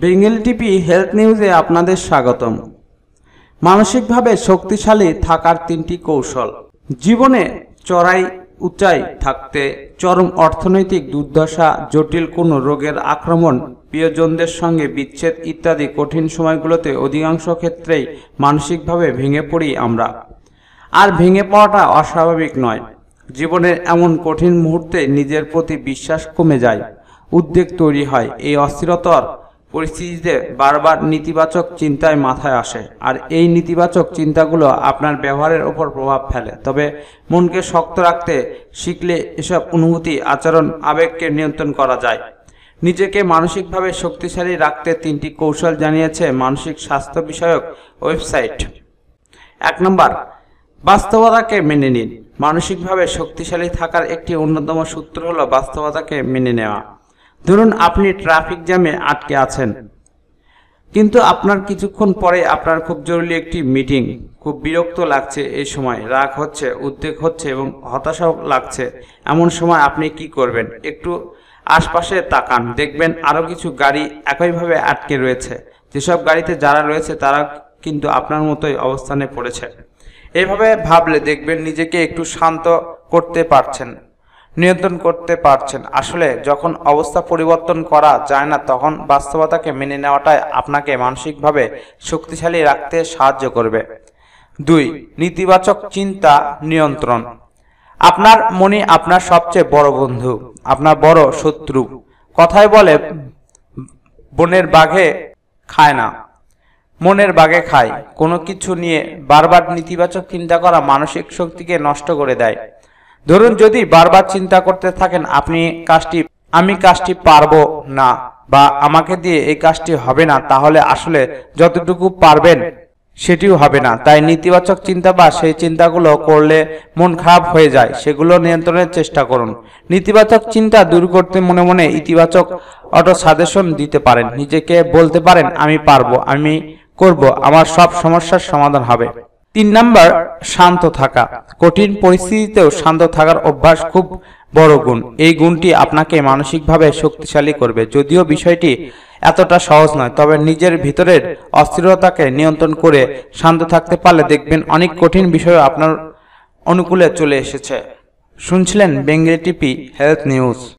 বেঙ্গল টিপি হেলথ নিউজে আপনাদের স্বাগতম মানসিকভাবে শক্তিশালী থাকার তিনটি কৌশল জীবনে চড়াই উঁচাই থাকতে চরম অর্থনৈতিক দুর্দশা জটিল কোনো রোগের আক্রমণ প্রিয়জনদের সঙ্গে বিচ্ছেদ ইত্যাদি কঠিন সময়গুলোতে অধিকাংশ ক্ষেত্রেই মানসিকভাবে ভেঙে পড়ি আমরা আর ভেঙে পড়াটা অস্বাভাবিক নয় জীবনের এমন কঠিন মুহূর্তে নিজের প্রতি বিশ্বাস কমে যায় উদ্বেগ তৈরি হয় এই অস্থিরতার পরিস্থিতিতে বারবার নেতিবাচক চিন্তায় মাথায় আসে আর এই নেতিবাচক চিন্তাগুলো আপনার ব্যবহারের ওপর প্রভাব ফেলে তবে মনকে শক্ত রাখতে শিখলে এসব অনুভূতি আচরণ আবেগকে নিয়ন্ত্রণ করা যায় নিজেকে মানসিকভাবে শক্তিশালী রাখতে তিনটি কৌশল জানিয়েছে মানসিক স্বাস্থ্য বিষয়ক ওয়েবসাইট এক নম্বর বাস্তবতাকে মেনে নিন মানসিকভাবে শক্তিশালী থাকার একটি অন্যতম সূত্র হলো বাস্তবতাকে মেনে নেওয়া ধরুন আপনি ট্রাফিক জ্যামে আটকে আছেন কিন্তু আপনার কিছুক্ষণ পরে আপনার খুব জরুরি একটি মিটিং খুব বিরক্ত লাগছে এই সময় রাগ হচ্ছে উদ্বেগ হচ্ছে এবং হতাশাও লাগছে এমন সময় আপনি কি করবেন একটু আশপাশে তাকান দেখবেন আরও কিছু গাড়ি একইভাবে আটকে রয়েছে যেসব গাড়িতে যারা রয়েছে তারা কিন্তু আপনার মতোই অবস্থানে পড়েছে এভাবে ভাবলে দেখবেন নিজেকে একটু শান্ত করতে পারছেন নিয়ন্ত্রণ করতে পারছেন আসলে যখন অবস্থা পরিবর্তন করা যায় না তখন বাস্তবতাকে মেনে নেওয়াটাই আপনাকে মানসিকভাবে শক্তিশালী রাখতে সাহায্য করবে দুই নেতিবাচক চিন্তা নিয়ন্ত্রণ আপনার মনে আপনার সবচেয়ে বড় বন্ধু আপনার বড় শত্রু কথায় বলে বনের বাঘে খায় না মনের বাঘে খায় কোনো কিছু নিয়ে বারবার নেতিবাচক চিন্তা করা মানসিক শক্তিকে নষ্ট করে দেয় ধরুন যদি বারবার চিন্তা করতে থাকেন আপনি কাজটি আমি কাজটি পারবো না বা আমাকে দিয়ে এই কাজটি হবে না তাহলে আসলে যতটুকু পারবেন সেটিও হবে না তাই নেতিবাচক চিন্তা বা সেই চিন্তাগুলো করলে মন খারাপ হয়ে যায় সেগুলো নিয়ন্ত্রণের চেষ্টা করুন নেতিবাচক চিন্তা দূর করতে মনে মনে ইতিবাচক অটো সাজেশন দিতে পারেন নিজেকে বলতে পারেন আমি পারবো আমি করব আমার সব সমস্যার সমাধান হবে তিন নাম্বার শান্ত থাকা কঠিন পরিস্থিতিতেও শান্ত থাকার অভ্যাস খুব বড় গুণ এই গুণটি আপনাকে মানসিকভাবে শক্তিশালী করবে যদিও বিষয়টি এতটা সহজ নয় তবে নিজের ভিতরের অস্থিরতাকে নিয়ন্ত্রণ করে শান্ত থাকতে পারলে দেখবেন অনেক কঠিন বিষয় আপনার অনুকূলে চলে এসেছে শুনছিলেন বেঙ্গলি টিপি হেলথ নিউজ